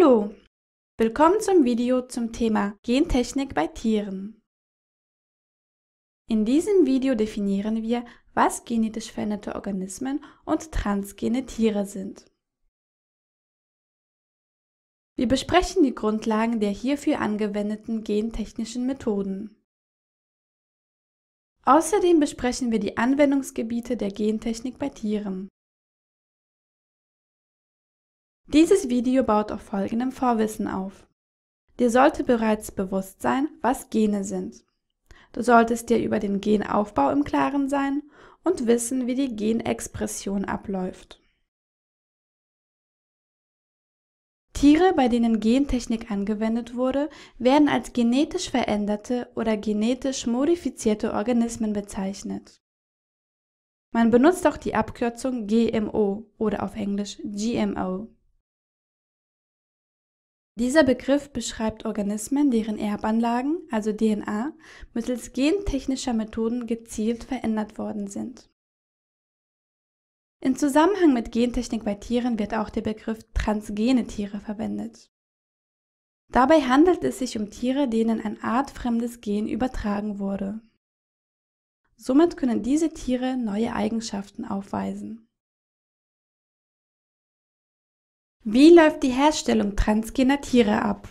Hallo! Willkommen zum Video zum Thema Gentechnik bei Tieren. In diesem Video definieren wir, was genetisch veränderte Organismen und transgene Tiere sind. Wir besprechen die Grundlagen der hierfür angewendeten gentechnischen Methoden. Außerdem besprechen wir die Anwendungsgebiete der Gentechnik bei Tieren. Dieses Video baut auf folgendem Vorwissen auf. Dir sollte bereits bewusst sein, was Gene sind. Du solltest dir über den Genaufbau im Klaren sein und wissen, wie die Genexpression abläuft. Tiere, bei denen Gentechnik angewendet wurde, werden als genetisch veränderte oder genetisch modifizierte Organismen bezeichnet. Man benutzt auch die Abkürzung GMO oder auf Englisch GMO. Dieser Begriff beschreibt Organismen, deren Erbanlagen, also DNA, mittels gentechnischer Methoden gezielt verändert worden sind. In Zusammenhang mit Gentechnik bei Tieren wird auch der Begriff transgene Tiere verwendet. Dabei handelt es sich um Tiere, denen ein artfremdes Gen übertragen wurde. Somit können diese Tiere neue Eigenschaften aufweisen. Wie läuft die Herstellung transgener Tiere ab?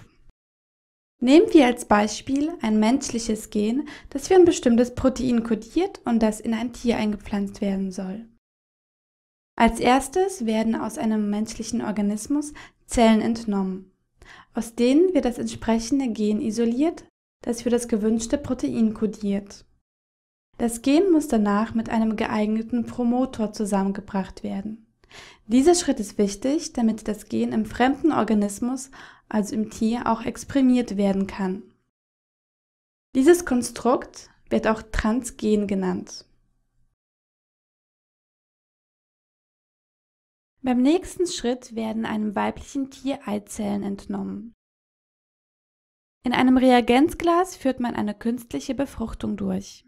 Nehmen wir als Beispiel ein menschliches Gen, das für ein bestimmtes Protein kodiert und das in ein Tier eingepflanzt werden soll. Als erstes werden aus einem menschlichen Organismus Zellen entnommen. Aus denen wird das entsprechende Gen isoliert, das für das gewünschte Protein kodiert. Das Gen muss danach mit einem geeigneten Promotor zusammengebracht werden. Dieser Schritt ist wichtig, damit das Gen im fremden Organismus, also im Tier, auch exprimiert werden kann. Dieses Konstrukt wird auch Transgen genannt. Beim nächsten Schritt werden einem weiblichen Tier Eizellen entnommen. In einem Reagenzglas führt man eine künstliche Befruchtung durch.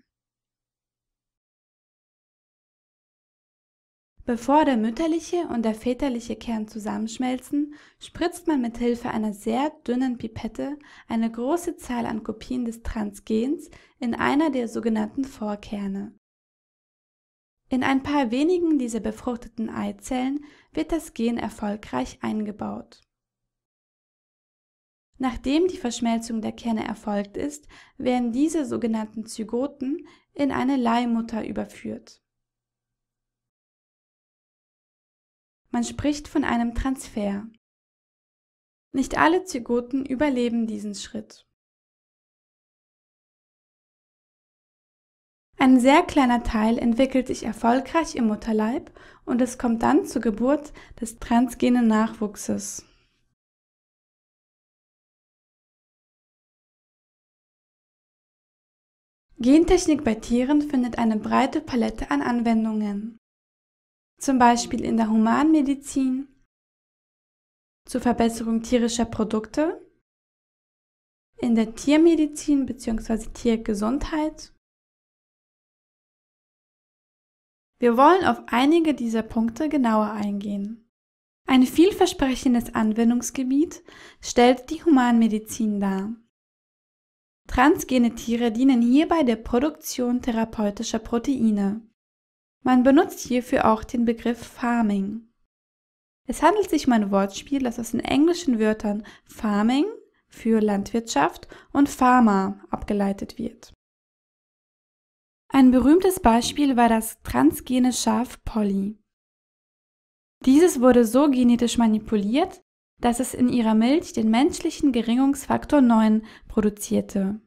Bevor der mütterliche und der väterliche Kern zusammenschmelzen, spritzt man mit Hilfe einer sehr dünnen Pipette eine große Zahl an Kopien des Transgens in einer der sogenannten Vorkerne. In ein paar wenigen dieser befruchteten Eizellen wird das Gen erfolgreich eingebaut. Nachdem die Verschmelzung der Kerne erfolgt ist, werden diese sogenannten Zygoten in eine Leihmutter überführt Man spricht von einem Transfer. Nicht alle Zygoten überleben diesen Schritt. Ein sehr kleiner Teil entwickelt sich erfolgreich im Mutterleib und es kommt dann zur Geburt des transgenen Nachwuchses. Gentechnik bei Tieren findet eine breite Palette an Anwendungen zum Beispiel in der Humanmedizin, zur Verbesserung tierischer Produkte, in der Tiermedizin bzw. Tiergesundheit. Wir wollen auf einige dieser Punkte genauer eingehen. Ein vielversprechendes Anwendungsgebiet stellt die Humanmedizin dar. Transgene Tiere dienen hierbei der Produktion therapeutischer Proteine. Man benutzt hierfür auch den Begriff Farming. Es handelt sich um ein Wortspiel, das aus den englischen Wörtern Farming für Landwirtschaft und Farmer abgeleitet wird. Ein berühmtes Beispiel war das transgene Schaf Polly. Dieses wurde so genetisch manipuliert, dass es in ihrer Milch den menschlichen Geringungsfaktor 9 produzierte.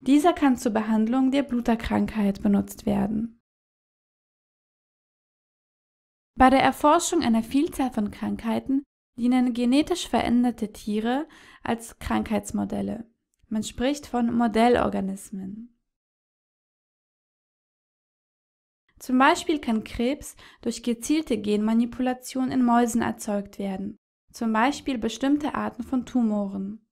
Dieser kann zur Behandlung der Bluterkrankheit benutzt werden. Bei der Erforschung einer Vielzahl von Krankheiten dienen genetisch veränderte Tiere als Krankheitsmodelle. Man spricht von Modellorganismen. Zum Beispiel kann Krebs durch gezielte Genmanipulation in Mäusen erzeugt werden, zum Beispiel bestimmte Arten von Tumoren.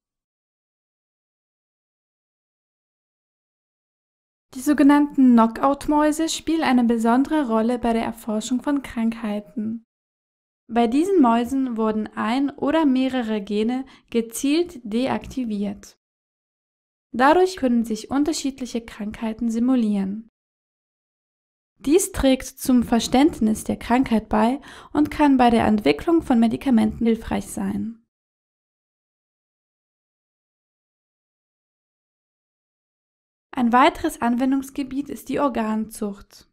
Die sogenannten Knockout-Mäuse spielen eine besondere Rolle bei der Erforschung von Krankheiten. Bei diesen Mäusen wurden ein oder mehrere Gene gezielt deaktiviert. Dadurch können sich unterschiedliche Krankheiten simulieren. Dies trägt zum Verständnis der Krankheit bei und kann bei der Entwicklung von Medikamenten hilfreich sein. Ein weiteres Anwendungsgebiet ist die Organzucht.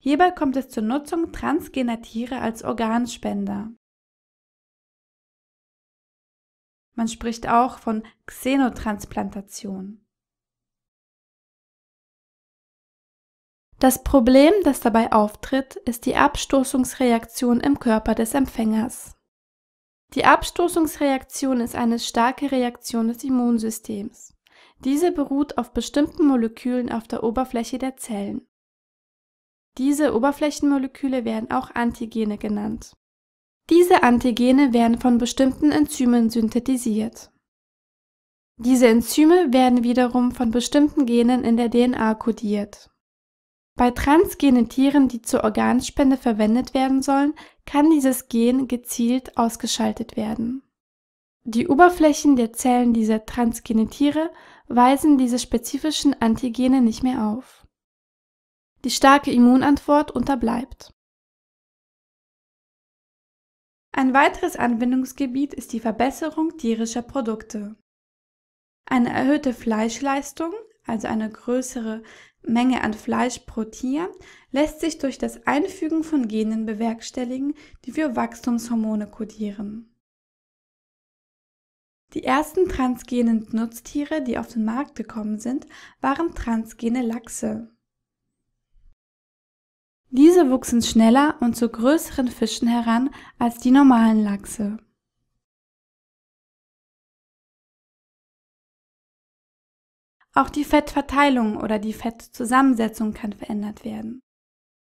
Hierbei kommt es zur Nutzung transgener Tiere als Organspender. Man spricht auch von Xenotransplantation. Das Problem, das dabei auftritt, ist die Abstoßungsreaktion im Körper des Empfängers. Die Abstoßungsreaktion ist eine starke Reaktion des Immunsystems. Diese beruht auf bestimmten Molekülen auf der Oberfläche der Zellen. Diese Oberflächenmoleküle werden auch Antigene genannt. Diese Antigene werden von bestimmten Enzymen synthetisiert. Diese Enzyme werden wiederum von bestimmten Genen in der DNA kodiert. Bei transgenen Tieren, die zur Organspende verwendet werden sollen, kann dieses Gen gezielt ausgeschaltet werden die Oberflächen der Zellen dieser Transgenetiere weisen diese spezifischen Antigene nicht mehr auf. Die starke Immunantwort unterbleibt. Ein weiteres Anwendungsgebiet ist die Verbesserung tierischer Produkte. Eine erhöhte Fleischleistung, also eine größere Menge an Fleisch pro Tier, lässt sich durch das Einfügen von Genen bewerkstelligen, die für Wachstumshormone kodieren die ersten transgenen Nutztiere, die auf den Markt gekommen sind, waren transgene Lachse. Diese wuchsen schneller und zu größeren Fischen heran als die normalen Lachse. Auch die Fettverteilung oder die Fettzusammensetzung kann verändert werden.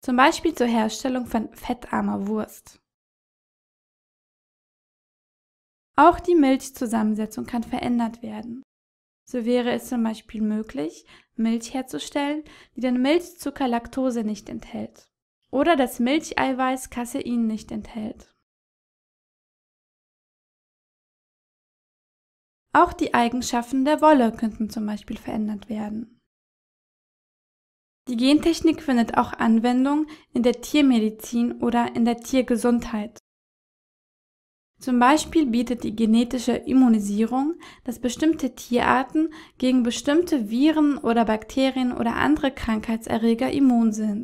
Zum Beispiel zur Herstellung von fettarmer Wurst. Auch die Milchzusammensetzung kann verändert werden. So wäre es zum Beispiel möglich, Milch herzustellen, die den Milchzucker Laktose nicht enthält oder das Milcheiweiß Kasein nicht enthält. Auch die Eigenschaften der Wolle könnten zum Beispiel verändert werden. Die Gentechnik findet auch Anwendung in der Tiermedizin oder in der Tiergesundheit. Zum Beispiel bietet die genetische Immunisierung, dass bestimmte Tierarten gegen bestimmte Viren oder Bakterien oder andere Krankheitserreger immun sind